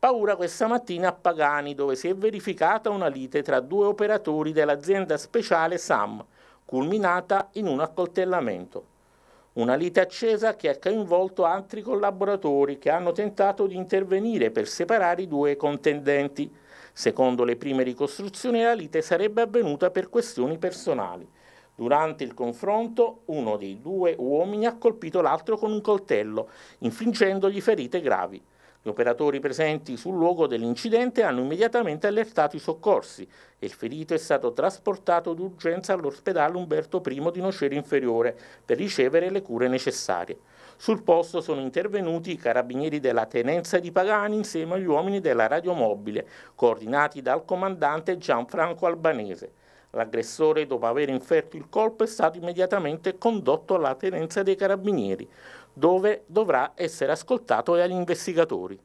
Paura questa mattina a Pagani dove si è verificata una lite tra due operatori dell'azienda speciale SAM, culminata in un accoltellamento. Una lite accesa che ha coinvolto altri collaboratori che hanno tentato di intervenire per separare i due contendenti. Secondo le prime ricostruzioni la lite sarebbe avvenuta per questioni personali. Durante il confronto uno dei due uomini ha colpito l'altro con un coltello, infliggendogli ferite gravi. Gli operatori presenti sul luogo dell'incidente hanno immediatamente allertato i soccorsi e il ferito è stato trasportato d'urgenza all'ospedale Umberto I di Nocere Inferiore per ricevere le cure necessarie. Sul posto sono intervenuti i carabinieri della tenenza di Pagani insieme agli uomini della radiomobile, coordinati dal comandante Gianfranco Albanese. L'aggressore, dopo aver inferto il colpo, è stato immediatamente condotto alla tenenza dei carabinieri, dove dovrà essere ascoltato dagli investigatori.